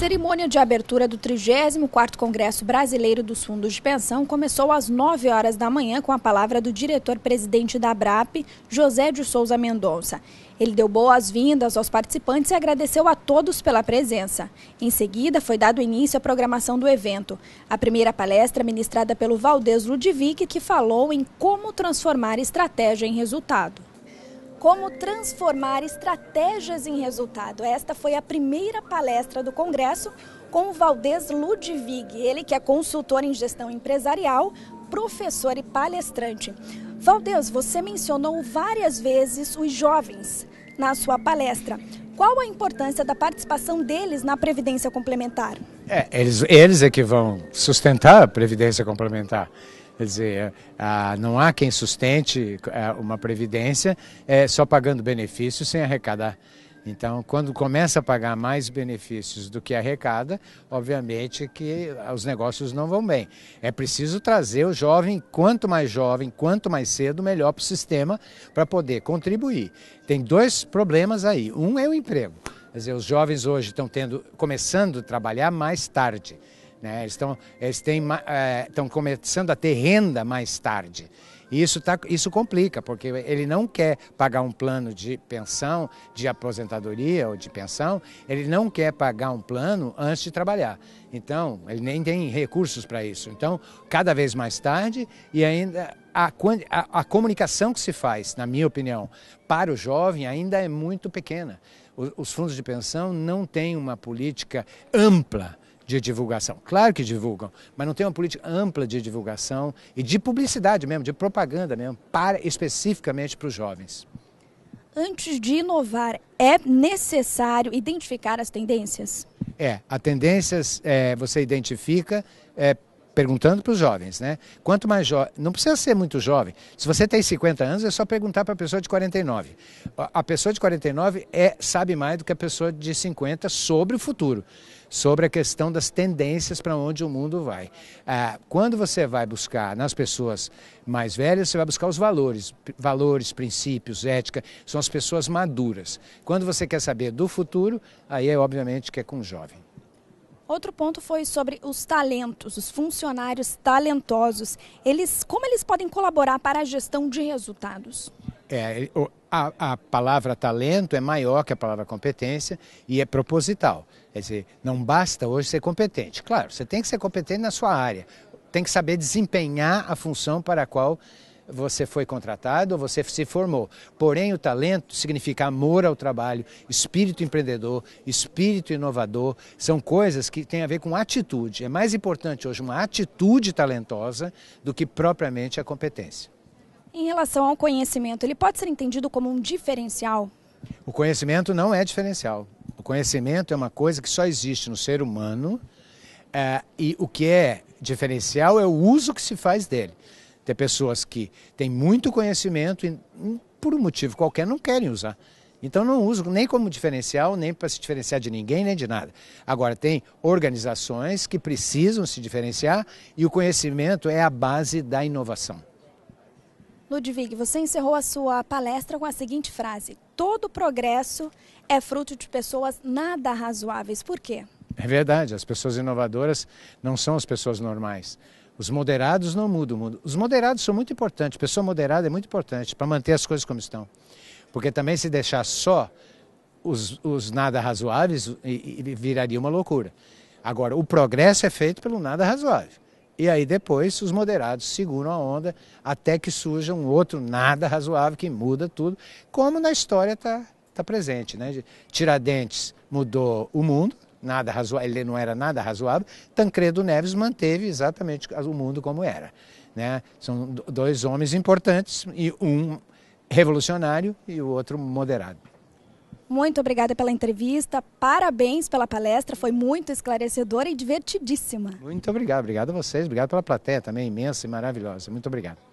cerimônia de abertura do 34º Congresso Brasileiro dos Fundos de Pensão começou às 9 horas da manhã com a palavra do diretor-presidente da ABRAP, José de Souza Mendonça. Ele deu boas-vindas aos participantes e agradeceu a todos pela presença. Em seguida, foi dado início à programação do evento. A primeira palestra ministrada pelo Valdez Ludivic, que falou em como transformar estratégia em resultado. Como transformar estratégias em resultado. Esta foi a primeira palestra do Congresso com o Valdez Ludwig, ele que é consultor em gestão empresarial, professor e palestrante. Valdez, você mencionou várias vezes os jovens na sua palestra. Qual a importância da participação deles na Previdência Complementar? É, eles, eles é que vão sustentar a Previdência Complementar. Quer dizer, é, não há quem sustente é, uma previdência é, só pagando benefícios sem arrecadar. Então, quando começa a pagar mais benefícios do que arrecada, obviamente que os negócios não vão bem. É preciso trazer o jovem, quanto mais jovem, quanto mais cedo, melhor para o sistema para poder contribuir. Tem dois problemas aí. Um é o emprego. Quer dizer, os jovens hoje estão tendo, começando a trabalhar mais tarde. Né? Eles estão eles é, começando a ter renda mais tarde. E isso, tá, isso complica, porque ele não quer pagar um plano de pensão, de aposentadoria ou de pensão, ele não quer pagar um plano antes de trabalhar. Então, ele nem tem recursos para isso. Então, cada vez mais tarde e ainda a, a, a, comunicação que se faz, na minha opinião, para o jovem ainda é muito pequena. os, os fundos de pensão não têm uma política ampla de divulgação. Claro que divulgam, mas não tem uma política ampla de divulgação e de publicidade mesmo, de propaganda mesmo, para especificamente para os jovens. Antes de inovar, é necessário identificar as tendências? É, as tendências é, você identifica é, perguntando para os jovens, né? Quanto mais jovem, não precisa ser muito jovem. Se você tem 50 anos, é só perguntar para a pessoa de 49. A pessoa de 49 é sabe mais do que a pessoa de 50 sobre o futuro, sobre a questão das tendências para onde o mundo vai. Ah, quando você vai buscar nas pessoas mais velhas, você vai buscar os valores, valores, princípios, ética, são as pessoas maduras. Quando você quer saber do futuro, aí é obviamente que é com o jovem. Outro ponto foi sobre os talentos, os funcionários talentosos. Eles, como eles podem colaborar para a gestão de resultados? É, a, a palavra talento é maior que a palavra competência e é proposital. Quer é dizer, não basta hoje ser competente. Claro, você tem que ser competente na sua área, tem que saber desempenhar a função para a qual você foi contratado ou você se formou. Porém, o talento significa amor ao trabalho, espírito empreendedor, espírito inovador. São coisas que têm a ver com atitude. É mais importante hoje uma atitude talentosa do que propriamente a competência. Em relação ao conhecimento, ele pode ser entendido como um diferencial? O conhecimento não é diferencial. O conhecimento é uma coisa que só existe no ser humano. Eh, e o que é diferencial é o uso que se faz dele. Tem pessoas que têm muito conhecimento e, hum, por um motivo qualquer, não querem usar. Então não uso nem como diferencial, nem para se diferenciar de ninguém, nem de nada. Agora, tem organizações que precisam se diferenciar e o conhecimento é a base da inovação. Ludwig, você encerrou a sua palestra com a seguinte frase: Todo progresso é fruto de pessoas nada razoáveis. Por quê? É verdade, as pessoas inovadoras não são as pessoas normais. Os moderados não mudam o mundo. Os moderados são muito importantes. Pessoa moderada é muito importante para manter as coisas como estão. Porque também se deixar só os, os nada razoáveis, viraria uma loucura. Agora, o progresso é feito pelo nada razoável. E aí depois os moderados seguram a onda até que surja um outro nada razoável que muda tudo, como na história está tá presente. Né? Tiradentes mudou o mundo, nada razoável, ele não era nada razoável, Tancredo Neves manteve exatamente o mundo como era. Né? São dois homens importantes, e um revolucionário e o outro moderado. Muito obrigada pela entrevista, parabéns pela palestra, foi muito esclarecedora e divertidíssima. Muito obrigado, obrigado a vocês, obrigado pela plateia também, imensa e maravilhosa. Muito obrigado.